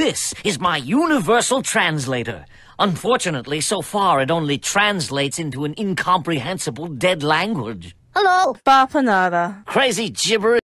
This is my universal translator. Unfortunately, so far it only translates into an incomprehensible dead language. Hello. Bapanada. Crazy gibberish.